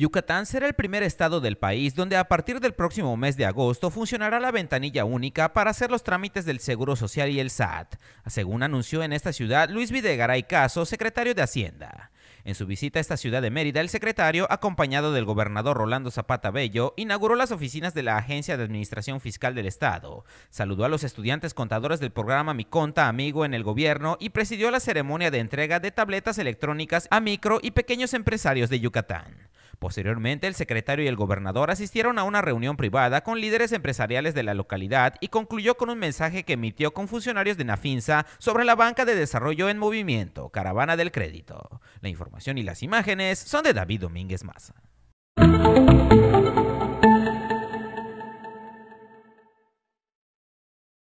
Yucatán será el primer estado del país donde a partir del próximo mes de agosto funcionará la ventanilla única para hacer los trámites del Seguro Social y el SAT, según anunció en esta ciudad Luis Videgaray Caso, secretario de Hacienda. En su visita a esta ciudad de Mérida, el secretario, acompañado del gobernador Rolando Zapata Bello, inauguró las oficinas de la Agencia de Administración Fiscal del Estado, saludó a los estudiantes contadores del programa Mi Conta Amigo en el gobierno y presidió la ceremonia de entrega de tabletas electrónicas a micro y pequeños empresarios de Yucatán. Posteriormente, el secretario y el gobernador asistieron a una reunión privada con líderes empresariales de la localidad y concluyó con un mensaje que emitió con funcionarios de Nafinsa sobre la banca de desarrollo en movimiento, Caravana del Crédito. La información y las imágenes son de David Domínguez Maza.